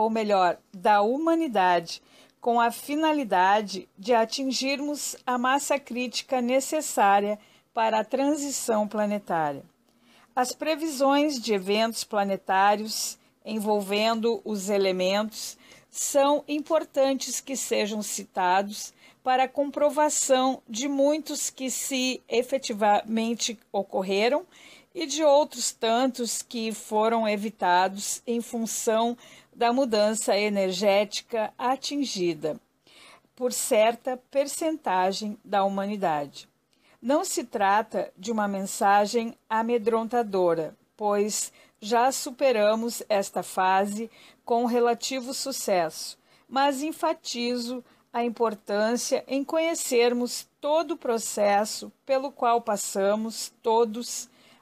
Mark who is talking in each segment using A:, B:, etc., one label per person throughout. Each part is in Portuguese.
A: ou melhor, da humanidade, com a finalidade de atingirmos a massa crítica necessária para a transição planetária. As previsões de eventos planetários envolvendo os elementos são importantes que sejam citados para comprovação de muitos que se efetivamente ocorreram e de outros tantos que foram evitados em função da mudança energética atingida por certa percentagem da humanidade. Não se trata de uma mensagem amedrontadora, pois já superamos esta fase com relativo sucesso, mas enfatizo a importância em conhecermos todo o processo pelo qual passamos todos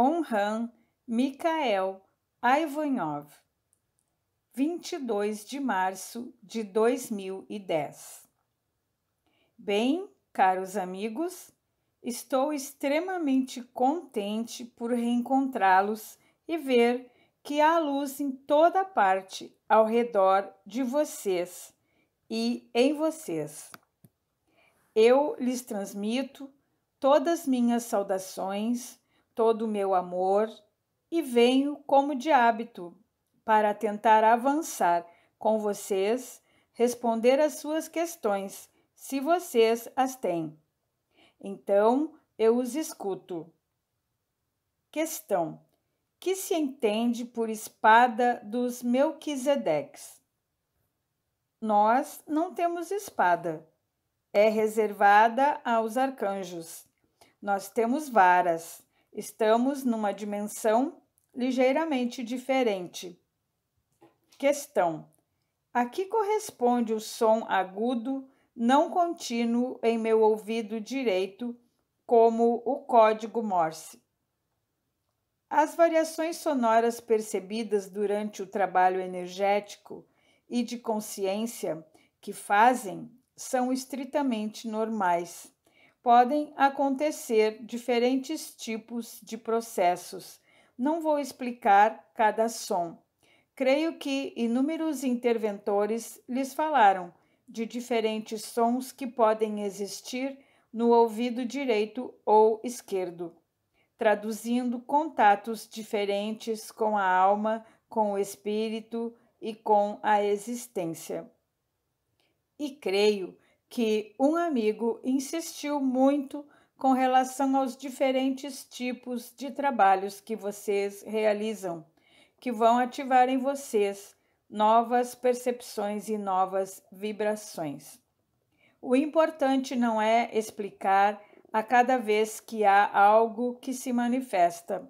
A: Onhan Mikael Aivonov, 22 de março de 2010. Bem, caros amigos, estou extremamente contente por reencontrá-los e ver que há luz em toda parte ao redor de vocês e em vocês. Eu lhes transmito todas minhas saudações todo o meu amor e venho, como de hábito, para tentar avançar com vocês, responder às suas questões, se vocês as têm. Então eu os escuto. Questão: Que se entende por espada dos Melquisedeques? Nós não temos espada. É reservada aos arcanjos. Nós temos varas Estamos numa dimensão ligeiramente diferente. Questão: A que corresponde o som agudo não contínuo em meu ouvido direito, como o código Morse? As variações sonoras percebidas durante o trabalho energético e de consciência que fazem são estritamente normais podem acontecer diferentes tipos de processos. Não vou explicar cada som. Creio que inúmeros interventores lhes falaram de diferentes sons que podem existir no ouvido direito ou esquerdo, traduzindo contatos diferentes com a alma, com o espírito e com a existência. E creio que um amigo insistiu muito com relação aos diferentes tipos de trabalhos que vocês realizam, que vão ativar em vocês novas percepções e novas vibrações. O importante não é explicar a cada vez que há algo que se manifesta.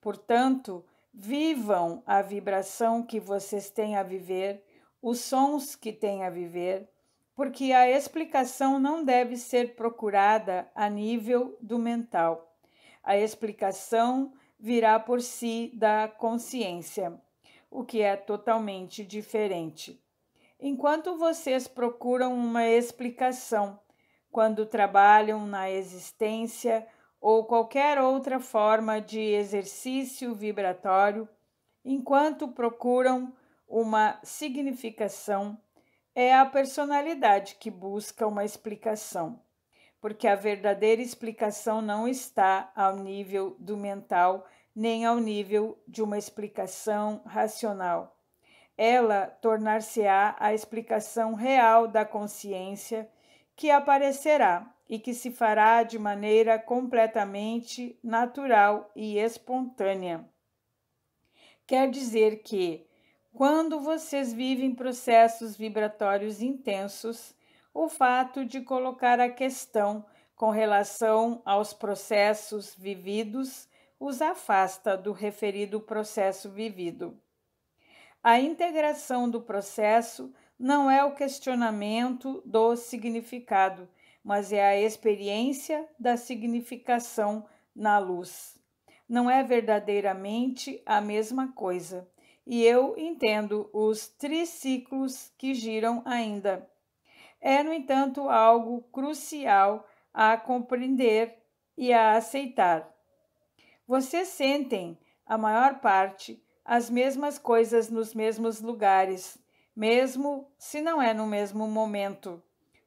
A: Portanto, vivam a vibração que vocês têm a viver, os sons que têm a viver porque a explicação não deve ser procurada a nível do mental. A explicação virá por si da consciência, o que é totalmente diferente. Enquanto vocês procuram uma explicação, quando trabalham na existência ou qualquer outra forma de exercício vibratório, enquanto procuram uma significação, é a personalidade que busca uma explicação, porque a verdadeira explicação não está ao nível do mental nem ao nível de uma explicação racional. Ela tornar-se-á a explicação real da consciência que aparecerá e que se fará de maneira completamente natural e espontânea. Quer dizer que, quando vocês vivem processos vibratórios intensos, o fato de colocar a questão com relação aos processos vividos os afasta do referido processo vivido. A integração do processo não é o questionamento do significado, mas é a experiência da significação na luz. Não é verdadeiramente a mesma coisa e eu entendo os triciclos que giram ainda. É, no entanto, algo crucial a compreender e a aceitar. Vocês sentem, a maior parte, as mesmas coisas nos mesmos lugares, mesmo se não é no mesmo momento.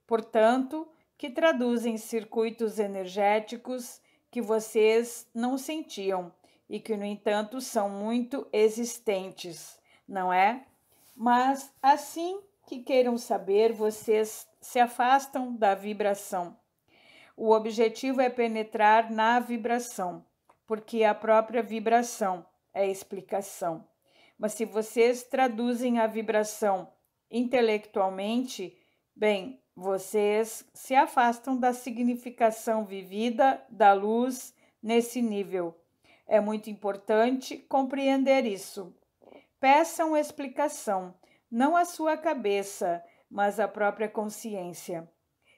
A: Portanto, que traduzem circuitos energéticos que vocês não sentiam e que, no entanto, são muito existentes, não é? Mas assim que queiram saber, vocês se afastam da vibração. O objetivo é penetrar na vibração, porque a própria vibração é explicação. Mas se vocês traduzem a vibração intelectualmente, bem, vocês se afastam da significação vivida da luz nesse nível é muito importante compreender isso. Peçam explicação, não a sua cabeça, mas a própria consciência.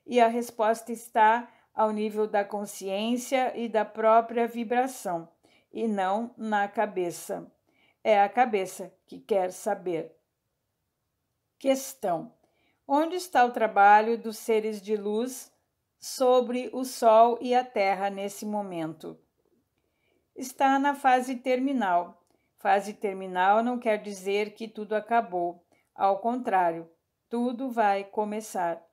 A: E a resposta está ao nível da consciência e da própria vibração, e não na cabeça. É a cabeça que quer saber. Questão: Onde está o trabalho dos seres de luz sobre o Sol e a Terra nesse momento? está na fase terminal. Fase terminal não quer dizer que tudo acabou. Ao contrário, tudo vai começar.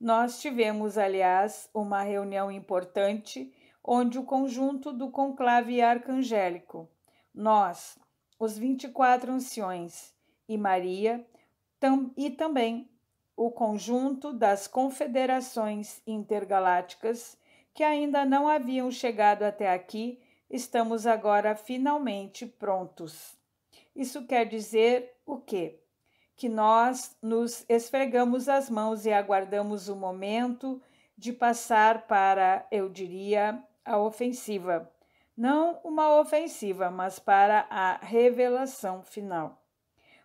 A: Nós tivemos, aliás, uma reunião importante onde o conjunto do conclave arcangélico, nós, os 24 anciões e Maria, tam, e também o conjunto das confederações intergalácticas que ainda não haviam chegado até aqui Estamos agora finalmente prontos. Isso quer dizer o quê? Que nós nos esfregamos as mãos e aguardamos o momento de passar para, eu diria, a ofensiva. Não uma ofensiva, mas para a revelação final.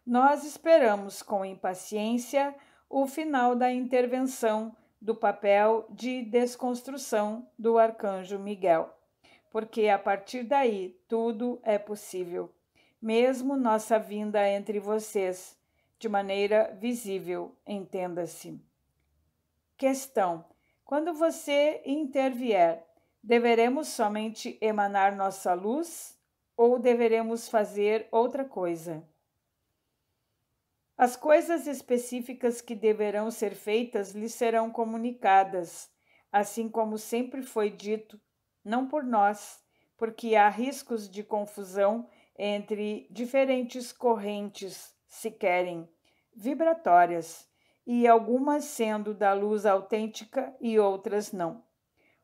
A: Nós esperamos com impaciência o final da intervenção do papel de desconstrução do arcanjo Miguel porque a partir daí tudo é possível, mesmo nossa vinda entre vocês, de maneira visível, entenda-se. Questão: Quando você intervier, deveremos somente emanar nossa luz ou deveremos fazer outra coisa? As coisas específicas que deverão ser feitas lhe serão comunicadas, assim como sempre foi dito não por nós, porque há riscos de confusão entre diferentes correntes, se querem, vibratórias, e algumas sendo da luz autêntica e outras não.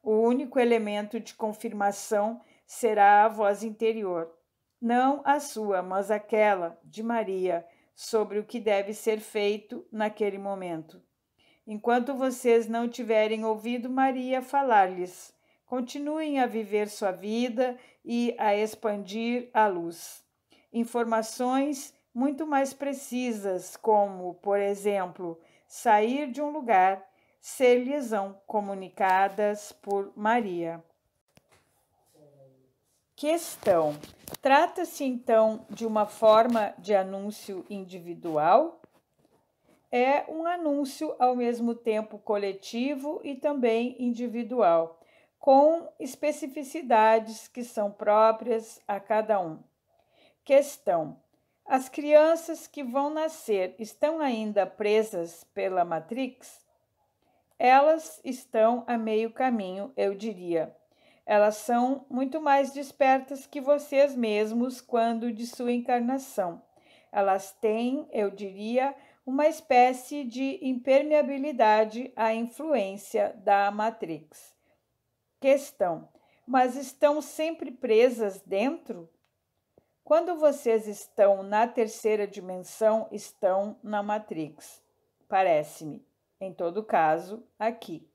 A: O único elemento de confirmação será a voz interior, não a sua, mas aquela de Maria, sobre o que deve ser feito naquele momento. Enquanto vocês não tiverem ouvido Maria falar-lhes, Continuem a viver sua vida e a expandir a luz. Informações muito mais precisas, como, por exemplo, sair de um lugar, ser-lhesão comunicadas por Maria. Questão: Trata-se então de uma forma de anúncio individual? É um anúncio ao mesmo tempo coletivo e também individual com especificidades que são próprias a cada um. Questão: As crianças que vão nascer estão ainda presas pela Matrix? Elas estão a meio caminho, eu diria. Elas são muito mais despertas que vocês mesmos quando de sua encarnação. Elas têm, eu diria, uma espécie de impermeabilidade à influência da Matrix. Questão: Mas estão sempre presas dentro? Quando vocês estão na terceira dimensão, estão na Matrix. Parece-me. Em todo caso, aqui.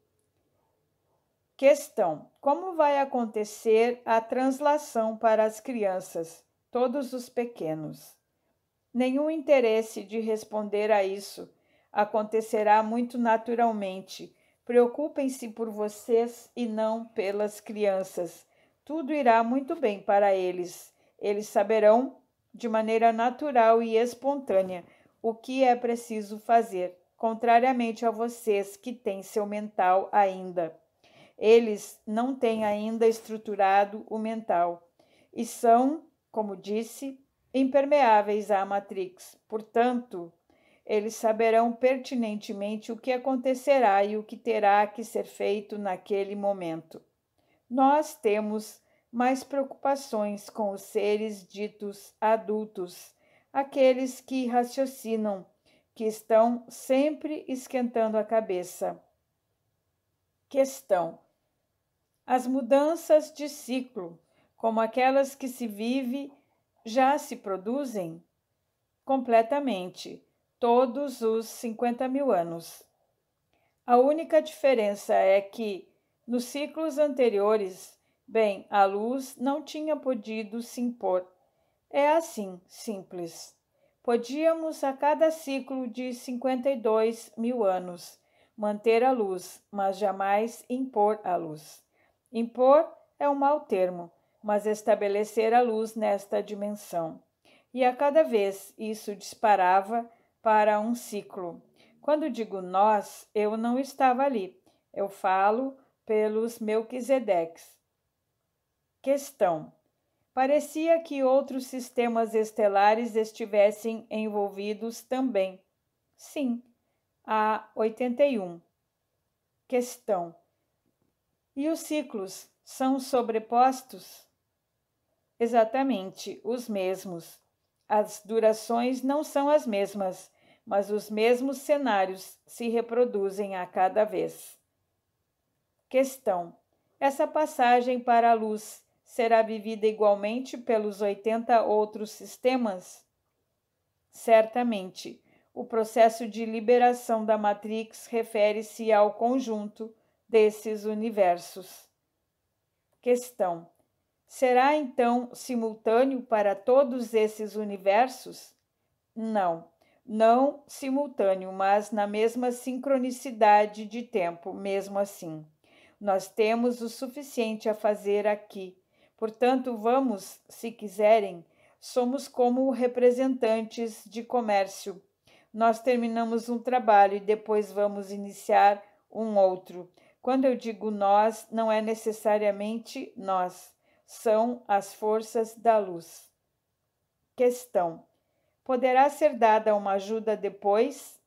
A: Questão: Como vai acontecer a translação para as crianças, todos os pequenos? Nenhum interesse de responder a isso. Acontecerá muito naturalmente Preocupem-se por vocês e não pelas crianças. Tudo irá muito bem para eles. Eles saberão, de maneira natural e espontânea, o que é preciso fazer, contrariamente a vocês que têm seu mental ainda. Eles não têm ainda estruturado o mental e são, como disse, impermeáveis à Matrix. Portanto, eles saberão pertinentemente o que acontecerá e o que terá que ser feito naquele momento. Nós temos mais preocupações com os seres ditos adultos, aqueles que raciocinam, que estão sempre esquentando a cabeça. Questão: As mudanças de ciclo, como aquelas que se vive, já se produzem? Completamente todos os 50 mil anos. A única diferença é que, nos ciclos anteriores, bem, a luz não tinha podido se impor. É assim, simples. Podíamos, a cada ciclo de 52 mil anos, manter a luz, mas jamais impor a luz. Impor é um mau termo, mas estabelecer a luz nesta dimensão. E a cada vez isso disparava para um ciclo. Quando digo nós, eu não estava ali. Eu falo pelos Melquisedeques. Questão: Parecia que outros sistemas estelares estivessem envolvidos também. Sim, a 81. Questão: E os ciclos são sobrepostos? Exatamente, os mesmos as durações não são as mesmas, mas os mesmos cenários se reproduzem a cada vez. Questão: Essa passagem para a luz será vivida igualmente pelos 80 outros sistemas? Certamente. O processo de liberação da Matrix refere-se ao conjunto desses universos. Questão: Será então simultâneo para todos esses universos? Não, não simultâneo, mas na mesma sincronicidade de tempo, mesmo assim. Nós temos o suficiente a fazer aqui. Portanto, vamos, se quiserem, somos como representantes de comércio. Nós terminamos um trabalho e depois vamos iniciar um outro. Quando eu digo nós, não é necessariamente nós são as forças da luz. Questão: Poderá ser dada uma ajuda depois?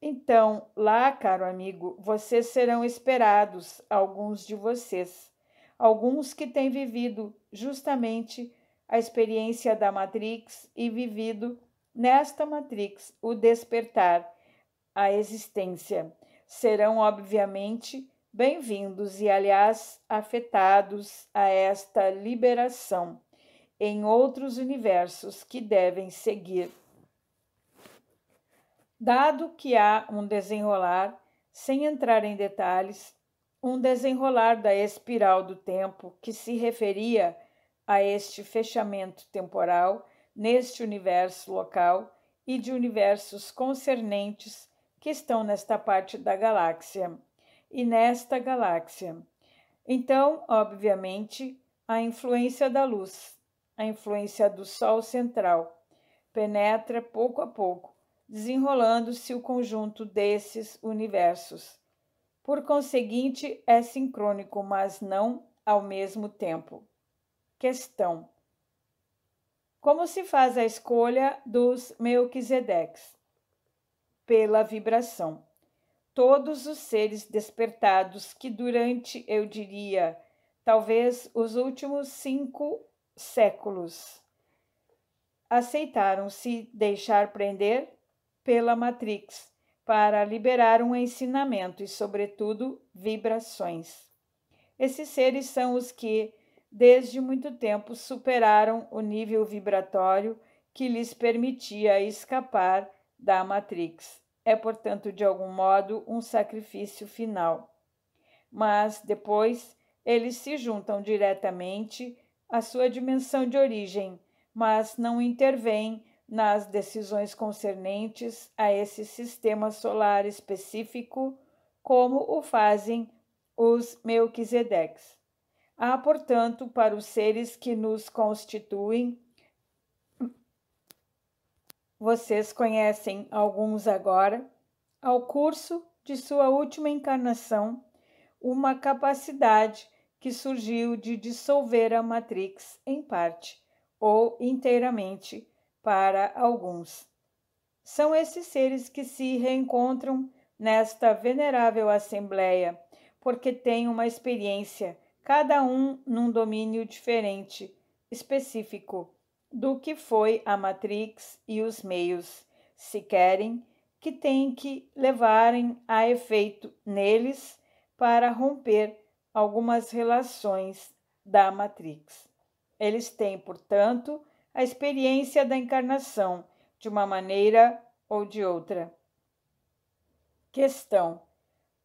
A: Então, lá, caro amigo, vocês serão esperados, alguns de vocês, alguns que têm vivido justamente a experiência da Matrix e vivido nesta Matrix o despertar, a existência. Serão, obviamente, bem-vindos e, aliás, afetados a esta liberação em outros universos que devem seguir. Dado que há um desenrolar, sem entrar em detalhes, um desenrolar da espiral do tempo que se referia a este fechamento temporal neste universo local e de universos concernentes que estão nesta parte da galáxia e nesta galáxia. Então, obviamente, a influência da luz, a influência do Sol central, penetra pouco a pouco, desenrolando-se o conjunto desses universos. Por conseguinte, é sincrônico, mas não ao mesmo tempo. Questão: Como se faz a escolha dos Melquisedeques? Pela vibração todos os seres despertados que durante, eu diria, talvez os últimos cinco séculos, aceitaram-se deixar prender pela Matrix para liberar um ensinamento e, sobretudo, vibrações. Esses seres são os que, desde muito tempo, superaram o nível vibratório que lhes permitia escapar da Matrix é, portanto, de algum modo, um sacrifício final. Mas, depois, eles se juntam diretamente à sua dimensão de origem, mas não intervêm nas decisões concernentes a esse sistema solar específico, como o fazem os Melquisedeques. Há, portanto, para os seres que nos constituem vocês conhecem alguns agora, ao curso de sua última encarnação, uma capacidade que surgiu de dissolver a Matrix em parte ou inteiramente para alguns. São esses seres que se reencontram nesta venerável assembleia, porque têm uma experiência, cada um num domínio diferente, específico do que foi a Matrix e os meios, se querem, que têm que levarem a efeito neles para romper algumas relações da Matrix. Eles têm, portanto, a experiência da encarnação de uma maneira ou de outra. Questão: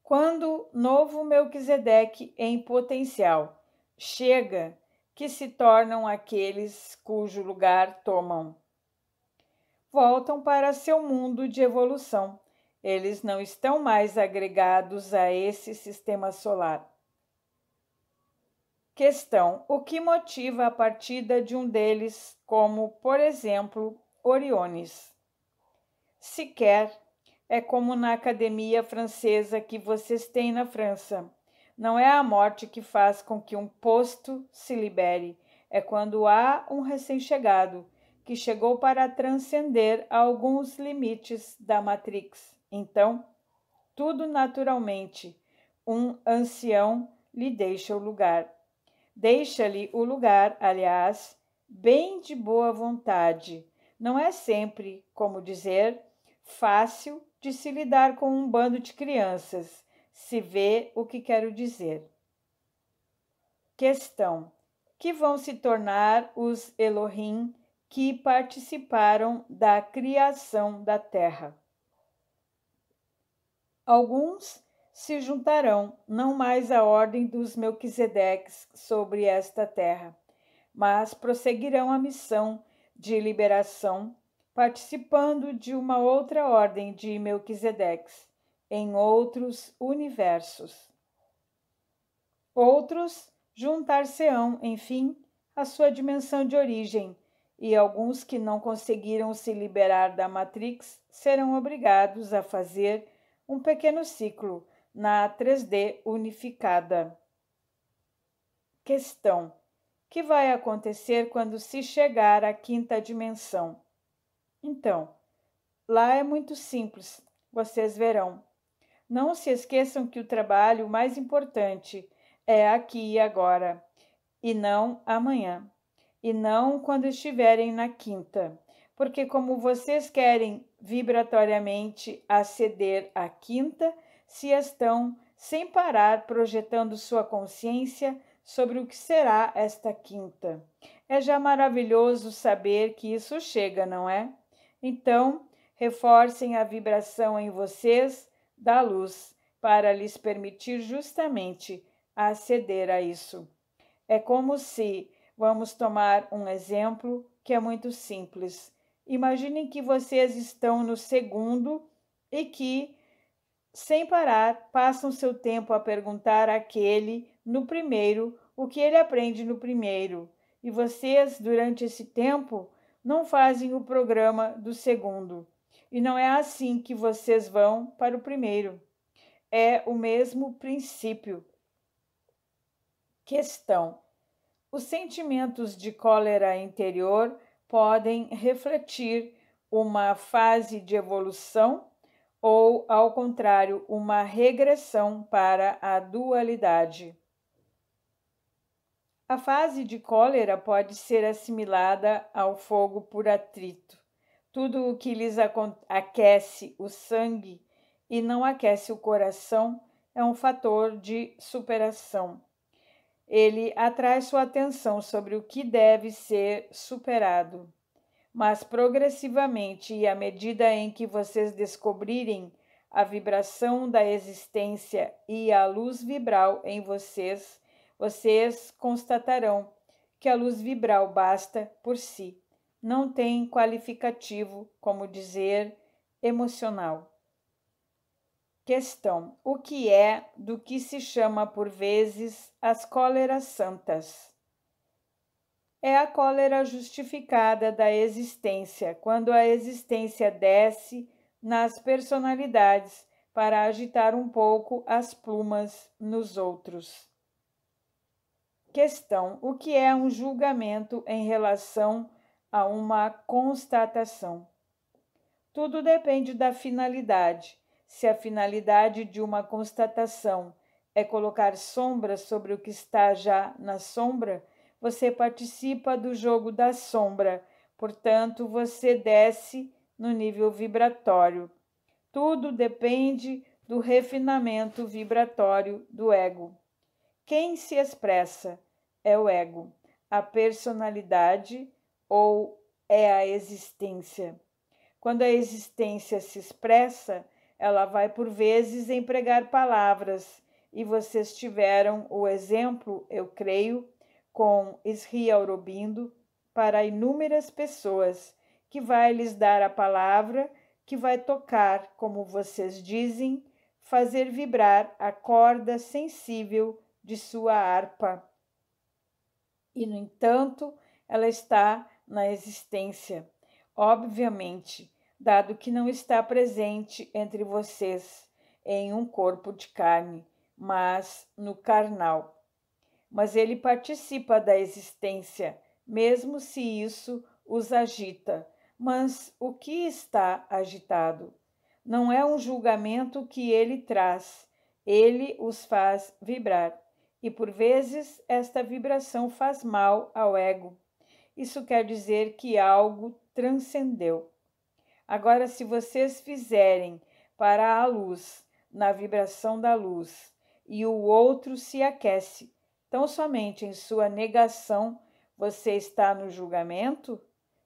A: Quando novo Melquisedeque em potencial chega que se tornam aqueles cujo lugar tomam. Voltam para seu mundo de evolução. Eles não estão mais agregados a esse sistema solar. Questão: O que motiva a partida de um deles, como, por exemplo, Oriones? Sequer é como na academia francesa que vocês têm na França. Não é a morte que faz com que um posto se libere, é quando há um recém-chegado que chegou para transcender alguns limites da Matrix. Então, tudo naturalmente, um ancião lhe deixa o lugar. Deixa-lhe o lugar, aliás, bem de boa vontade. Não é sempre, como dizer, fácil de se lidar com um bando de crianças se vê o que quero dizer. Questão: Que vão se tornar os Elohim que participaram da criação da terra? Alguns se juntarão, não mais à ordem dos Melquisedeques sobre esta terra, mas prosseguirão a missão de liberação, participando de uma outra ordem de Melquisedeques em outros universos. Outros juntar-se-ão, enfim, à sua dimensão de origem, e alguns que não conseguiram se liberar da Matrix serão obrigados a fazer um pequeno ciclo na 3D unificada. Questão: Que vai acontecer quando se chegar à quinta dimensão? Então, lá é muito simples, vocês verão. Não se esqueçam que o trabalho mais importante é aqui e agora, e não amanhã, e não quando estiverem na quinta, porque como vocês querem vibratoriamente aceder à quinta, se estão sem parar projetando sua consciência sobre o que será esta quinta. É já maravilhoso saber que isso chega, não é? Então, reforcem a vibração em vocês da luz para lhes permitir justamente aceder a isso. É como se, vamos tomar um exemplo que é muito simples. Imaginem que vocês estão no segundo e que, sem parar, passam seu tempo a perguntar àquele no primeiro o que ele aprende no primeiro. E vocês, durante esse tempo, não fazem o programa do segundo. E não é assim que vocês vão para o primeiro. É o mesmo princípio. Questão: Os sentimentos de cólera interior podem refletir uma fase de evolução ou, ao contrário, uma regressão para a dualidade. A fase de cólera pode ser assimilada ao fogo por atrito. Tudo o que lhes aquece o sangue e não aquece o coração é um fator de superação. Ele atrai sua atenção sobre o que deve ser superado. Mas progressivamente e à medida em que vocês descobrirem a vibração da existência e a luz vibral em vocês, vocês constatarão que a luz vibral basta por si não tem qualificativo, como dizer emocional. Questão: O que é do que se chama por vezes as cóleras santas? É a cólera justificada da existência, quando a existência desce nas personalidades para agitar um pouco as plumas nos outros. Questão: O que é um julgamento em relação a uma constatação. Tudo depende da finalidade. Se a finalidade de uma constatação é colocar sombra sobre o que está já na sombra, você participa do jogo da sombra, portanto, você desce no nível vibratório. Tudo depende do refinamento vibratório do ego. Quem se expressa é o ego, a personalidade ou é a existência. Quando a existência se expressa, ela vai por vezes empregar palavras, e vocês tiveram o exemplo, eu creio, com Sri Aurobindo para inúmeras pessoas, que vai lhes dar a palavra que vai tocar, como vocês dizem, fazer vibrar a corda sensível de sua harpa. E, no entanto, ela está na existência, obviamente, dado que não está presente entre vocês em um corpo de carne, mas no carnal. Mas ele participa da existência, mesmo se isso os agita. Mas o que está agitado? Não é um julgamento que ele traz, ele os faz vibrar. E por vezes esta vibração faz mal ao ego isso quer dizer que algo transcendeu. Agora, se vocês fizerem para a luz, na vibração da luz, e o outro se aquece, tão somente em sua negação você está no julgamento?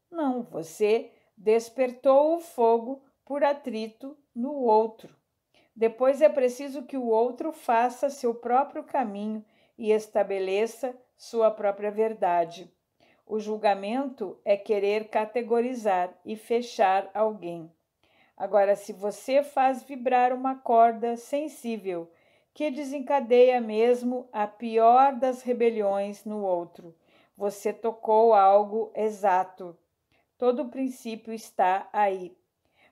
A: Não, você despertou o fogo por atrito no outro. Depois é preciso que o outro faça seu próprio caminho e estabeleça sua própria verdade. O julgamento é querer categorizar e fechar alguém. Agora, se você faz vibrar uma corda sensível que desencadeia mesmo a pior das rebeliões no outro, você tocou algo exato. Todo o princípio está aí.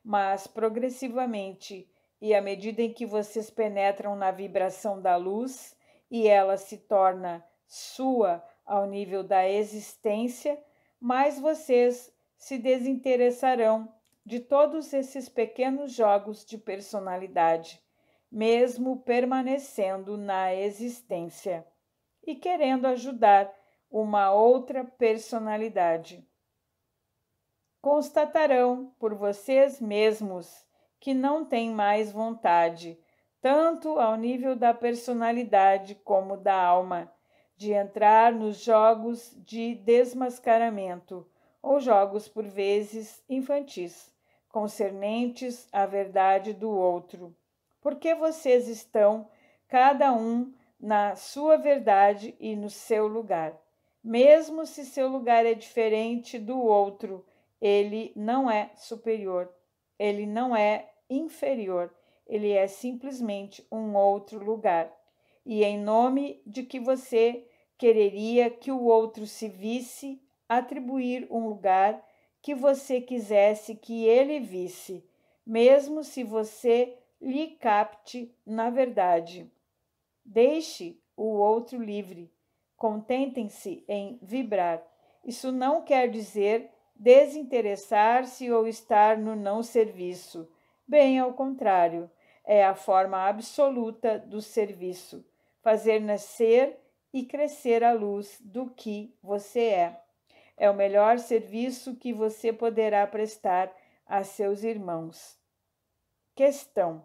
A: Mas progressivamente, e à medida em que vocês penetram na vibração da luz e ela se torna sua, ao nível da existência, mais vocês se desinteressarão de todos esses pequenos jogos de personalidade, mesmo permanecendo na existência e querendo ajudar uma outra personalidade. Constatarão por vocês mesmos que não têm mais vontade, tanto ao nível da personalidade como da alma de entrar nos jogos de desmascaramento ou jogos por vezes infantis, concernentes à verdade do outro. Porque vocês estão, cada um, na sua verdade e no seu lugar. Mesmo se seu lugar é diferente do outro, ele não é superior, ele não é inferior, ele é simplesmente um outro lugar e é em nome de que você quereria que o outro se visse, atribuir um lugar que você quisesse que ele visse, mesmo se você lhe capte na verdade. Deixe o outro livre. Contentem-se em vibrar. Isso não quer dizer desinteressar-se ou estar no não serviço. Bem ao contrário, é a forma absoluta do serviço fazer nascer e crescer a luz do que você é. É o melhor serviço que você poderá prestar a seus irmãos. Questão: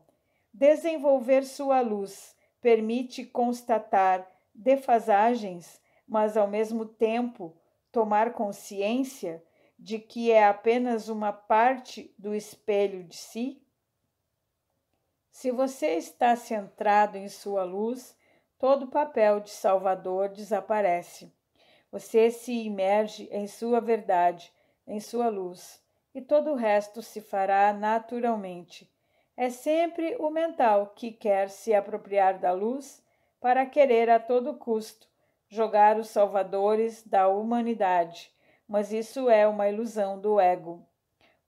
A: Desenvolver sua luz permite constatar defasagens, mas ao mesmo tempo tomar consciência de que é apenas uma parte do espelho de si? Se você está centrado em sua luz, todo o papel de salvador desaparece. Você se imerge em sua verdade, em sua luz, e todo o resto se fará naturalmente. É sempre o mental que quer se apropriar da luz para querer a todo custo jogar os salvadores da humanidade, mas isso é uma ilusão do ego.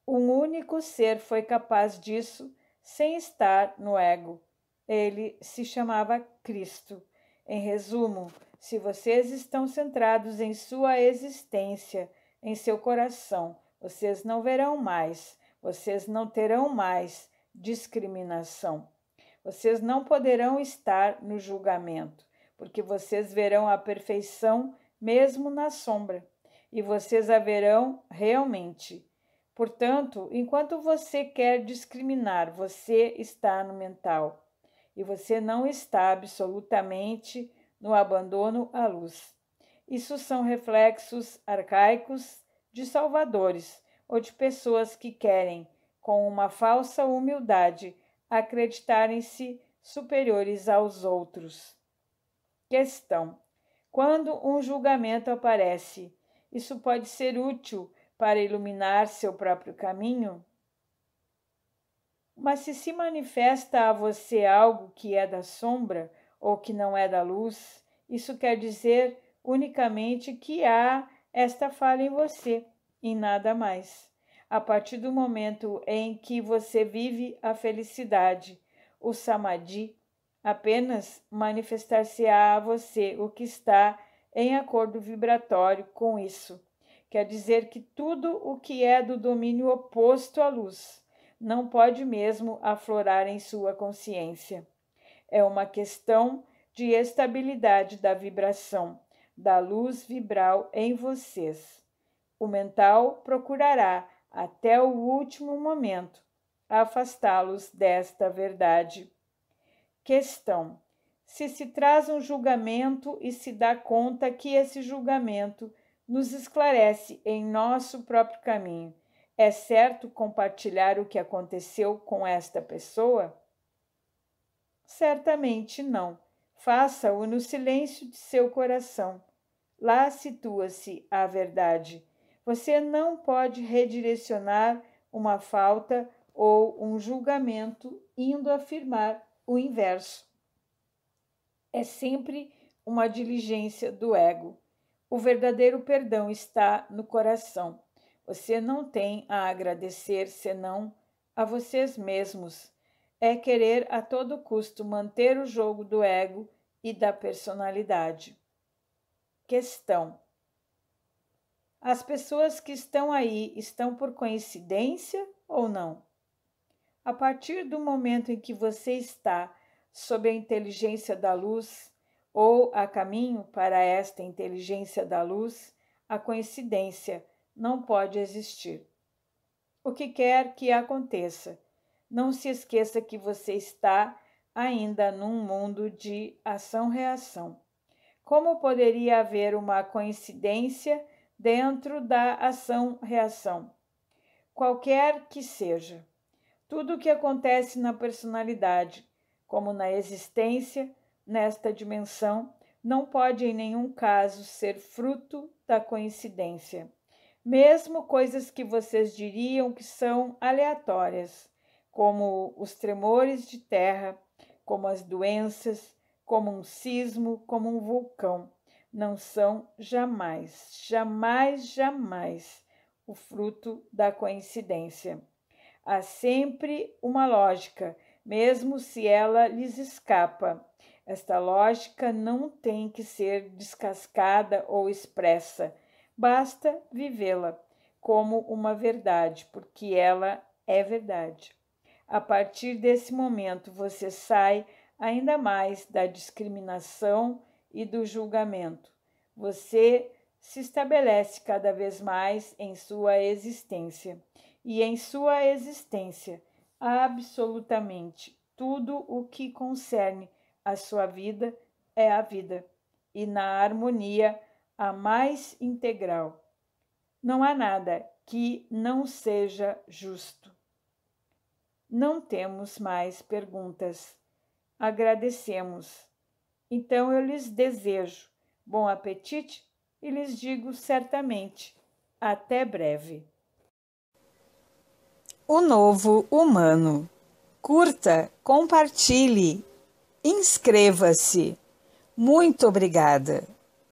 A: Um único ser foi capaz disso sem estar no ego. Ele se chamava Cristo. Em resumo, se vocês estão centrados em sua existência, em seu coração, vocês não verão mais, vocês não terão mais discriminação. Vocês não poderão estar no julgamento, porque vocês verão a perfeição mesmo na sombra, e vocês a verão realmente. Portanto, enquanto você quer discriminar, você está no mental e você não está absolutamente no abandono à luz. Isso são reflexos arcaicos de salvadores ou de pessoas que querem, com uma falsa humildade, acreditarem-se superiores aos outros. Questão: Quando um julgamento aparece, isso pode ser útil para iluminar seu próprio caminho? Mas se se manifesta a você algo que é da sombra ou que não é da luz, isso quer dizer unicamente que há esta falha em você e nada mais. A partir do momento em que você vive a felicidade, o samadhi, apenas manifestar-se-á a você o que está em acordo vibratório com isso. Quer dizer que tudo o que é do domínio oposto à luz não pode mesmo aflorar em sua consciência. É uma questão de estabilidade da vibração, da luz vibral em vocês. O mental procurará, até o último momento, afastá-los desta verdade. Questão: Se se traz um julgamento e se dá conta que esse julgamento nos esclarece em nosso próprio caminho, é certo compartilhar o que aconteceu com esta pessoa? Certamente não. Faça-o no silêncio de seu coração. Lá situa-se a verdade. Você não pode redirecionar uma falta ou um julgamento indo afirmar o inverso. É sempre uma diligência do ego. O verdadeiro perdão está no coração. Você não tem a agradecer senão a vocês mesmos. É querer a todo custo manter o jogo do ego e da personalidade. Questão: As pessoas que estão aí estão por coincidência ou não? A partir do momento em que você está sob a inteligência da luz ou a caminho para esta inteligência da luz, a coincidência não pode existir. O que quer que aconteça, não se esqueça que você está ainda num mundo de ação-reação. Como poderia haver uma coincidência dentro da ação-reação? Qualquer que seja. Tudo o que acontece na personalidade, como na existência, nesta dimensão, não pode em nenhum caso ser fruto da coincidência mesmo coisas que vocês diriam que são aleatórias, como os tremores de terra, como as doenças, como um sismo, como um vulcão, não são jamais, jamais, jamais o fruto da coincidência. Há sempre uma lógica, mesmo se ela lhes escapa. Esta lógica não tem que ser descascada ou expressa basta vivê-la como uma verdade, porque ela é verdade. A partir desse momento, você sai ainda mais da discriminação e do julgamento. Você se estabelece cada vez mais em sua existência e em sua existência absolutamente tudo o que concerne a sua vida é a vida e na harmonia a mais integral. Não há nada que não seja justo. Não temos mais perguntas. Agradecemos. Então eu lhes desejo bom apetite e lhes digo certamente até breve. O novo humano. Curta, compartilhe, inscreva-se. Muito obrigada.